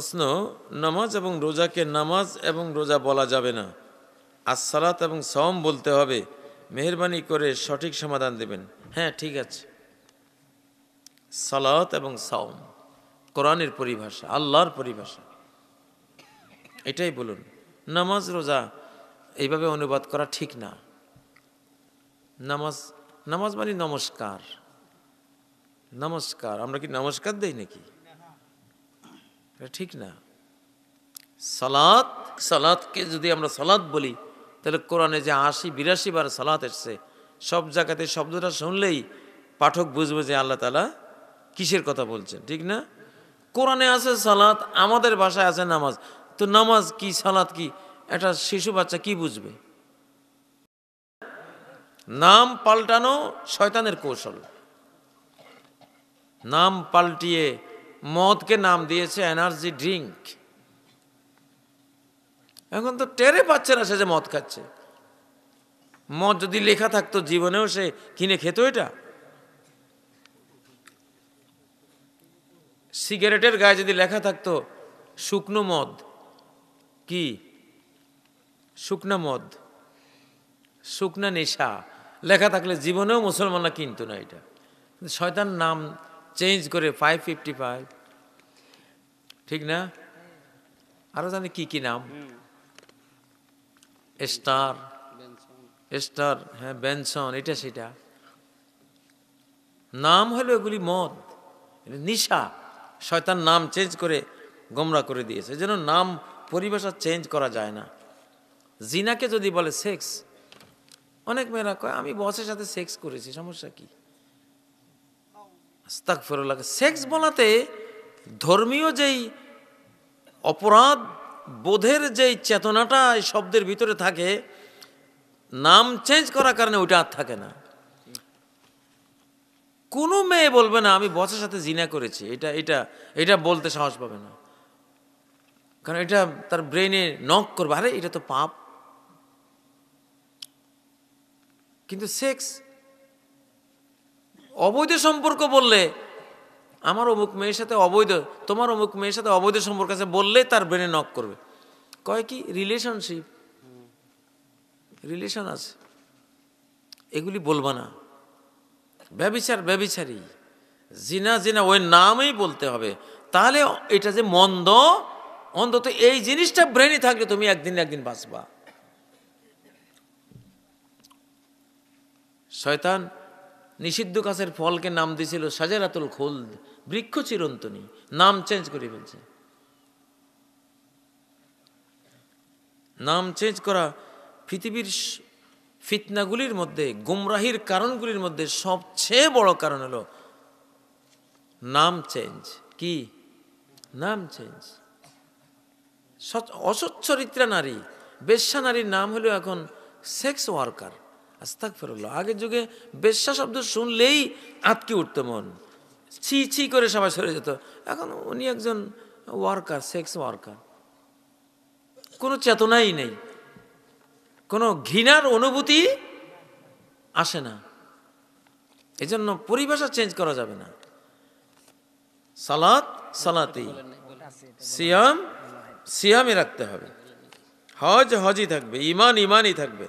প্রশ্ন নামাজ এবং রোজাকে নামাজ এবং রোজা বলা যাবে না আসসালাত এবং সম বলতে হবে মেহরবানি করে সঠিক সমাধান দেবেন হ্যাঁ ঠিক আছে সালাত এবং সাওম কোরআনের পরিভাষা আল্লাহর পরিভাষা এটাই বলুন নামাজ রোজা এইভাবে অনুবাদ করা ঠিক না নামাজ নামাজ মানে নমস্কার নমস্কার আমরা কি নমস্কার দেই নাকি এটা ঠিক না সালাত সালাতকে যদি আমরা সালাত বলি তাহলে কোরআনে যে আশি বিরাশি বার সালাত এসছে সব জায়গাতে শব্দটা শুনলেই পাঠক বুঝবে যে আল্লাহ তালা কিসের কথা বলছেন ঠিক না কোরআনে আছে সালাত আমাদের ভাষায় আছে নামাজ তো নামাজ কি সালাত কি একটা শিশু বাচ্চা কি বুঝবে নাম পাল্টানো শয়তানের কৌশল নাম পাল্টিয়ে মদকে নাম দিয়েছে এনার্জি ড্রিঙ্ক এখন তো টেরে পাচ্ছে না সে যে মদ খাচ্ছে মদ যদি লেখা থাকতো জীবনেও সে কিনে খেত এটা সিগারেটের গায়ে যদি লেখা থাকতো শুকনো মদ কি শুকনো মদ শুকনো নেশা লেখা থাকলে জীবনেও মুসলমানরা কিনতো না এটা শয়তান নাম চেঞ্জ করে ফাইভ ফিফটি ফাইভ ঠিক না আরও জানি কি কি নাম স্টার স্টার হ্যাঁ বেনসন এটা সেটা নাম হলো এগুলি মদ নিশা শয়তান নাম চেঞ্জ করে গোমরা করে দিয়েছে যেন নাম পরিবেশা চেঞ্জ করা যায় না জিনাকে যদি বলে সেক্স অনেক মেয়েরা কয় আমি বসের সাথে সেক্স করেছি সমস্যা কি সেক্স বলাতে ধর্মীয় যেই অপরাধ বোধের যে চেতনাটা এই শব্দের ভিতরে থাকে নাম চেঞ্জ করার কারণে ওইটা আর থাকে না কোনো মেয়ে বলবে না আমি বসের সাথে জিনা করেছি এটা এটা এটা বলতে সাহস পাবে না কারণ এটা তার ব্রেনে নক করবে আরে এটা তো পাপ কিন্তু সেক্স অবৈধ সম্পর্ক বললে আমার অমুক মেয়ের সাথে অবৈধ তোমার অমুক মেয়ের সাথে অবৈধ সম্পর্ক আছে বললে তার ব্রেনে নক করবে কয় কি রিলেশনশিপ রিলেশন আছে এগুলি বলবা না ব্যবিচার ব্যবিচারী জিনা জিনা ওই নামেই বলতে হবে তাহলে এটা যে মন্দ অন্তত এই জিনিসটা ব্রেনে থাকলে তুমি একদিন একদিন বাঁচবা শয়তান নিষিদ্ধ গাছের ফলকে নাম দিয়েছিল সাজেরাতুল খোলদ বৃক্ষ চিরন্তনী নাম চেঞ্জ করে ফেলছে নাম চেঞ্জ করা পৃথিবীর ফিতনাগুলির মধ্যে গুমরাহির কারণগুলির মধ্যে সবচেয়ে বড় কারণ হলো নাম চেঞ্জ কি নাম চেঞ্জ অসচ্ছরিত্রা নারী বেশ্যা নারীর নাম হলো এখন সেক্স ওয়ার্কার আস্তাক ফেরল আগের যুগে বেশ্যা শব্দ শুনলেই আঁতকে উঠতো মন ছি ছি করে সবাই সরে যেত এখন উনি একজন ওয়ার্কার সেক্স ওয়ার্কার কোনো চেতনাই নেই কোনো ঘৃণার অনুভূতি আসে না এই জন্য পরিভাষা চেঞ্জ করা যাবে না সালাত সালাতি সিয়াম সিয়ামে রাখতে হবে হজ হজই থাকবে ইমান ইমানই থাকবে